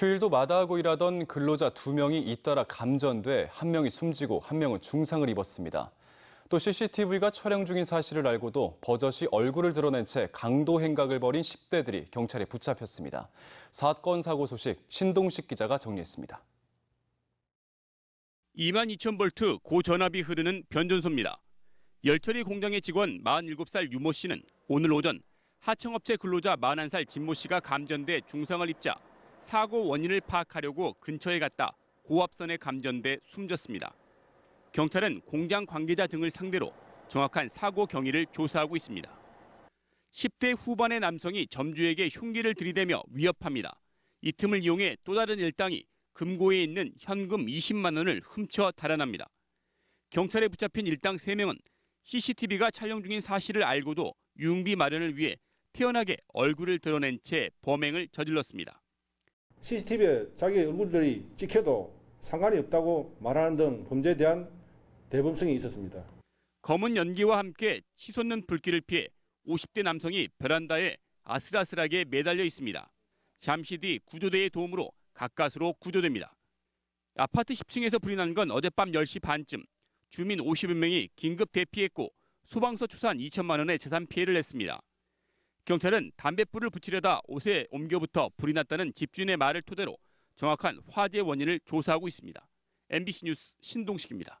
휴일도 마다하고 일하던 근로자 두명이 잇따라 감전돼 한명이 숨지고 한명은 중상을 입었습니다. 또 CCTV가 촬영 중인 사실을 알고도 버젓이 얼굴을 드러낸 채 강도 행각을 벌인 10대들이 경찰에 붙잡혔습니다. 사건 사고 소식 신동식 기자가 정리했습니다. 2 2 0 0 0 볼트 고전압이 흐르는 변전소입니다. 열처리 공장의 직원 47살 유모 씨는 오늘 오전 하청업체 근로자 41살 진모 씨가 감전돼 중상을 입자 사고 원인을 파악하려고 근처에 갔다 고압선에 감전돼 숨졌습니다. 경찰은 공장 관계자 등을 상대로 정확한 사고 경위를 조사하고 있습니다. 10대 후반의 남성이 점주에게 흉기를 들이대며 위협합니다. 이 틈을 이용해 또 다른 일당이 금고에 있는 현금 20만 원을 훔쳐 달아납니다. 경찰에 붙잡힌 일당 3명은 CCTV가 촬영 중인 사실을 알고도 유흥비 마련을 위해 태연하게 얼굴을 드러낸 채 범행을 저질렀습니다. CCTV에 자기 얼굴들이 찍혀도 상관이 없다고 말하는 등 범죄에 대한 대범성이 있었습니다. 검은 연기와 함께 치솟는 불길을 피해 50대 남성이 베란다에 아슬아슬하게 매달려 있습니다. 잠시 뒤 구조대의 도움으로 가까스로 구조됩니다. 아파트 10층에서 불이 난 건 어젯밤 10시 반쯤 주민 50여 명이 긴급 대피했고 소방서 추산 2천만 원의 재산 피해를 냈습니다. 경찰은 담뱃불을 붙이려다 옷에 옮겨붙어 불이 났다는 집주인의 말을 토대로 정확한 화재 원인을 조사하고 있습니다. MBC 뉴스 신동식입니다.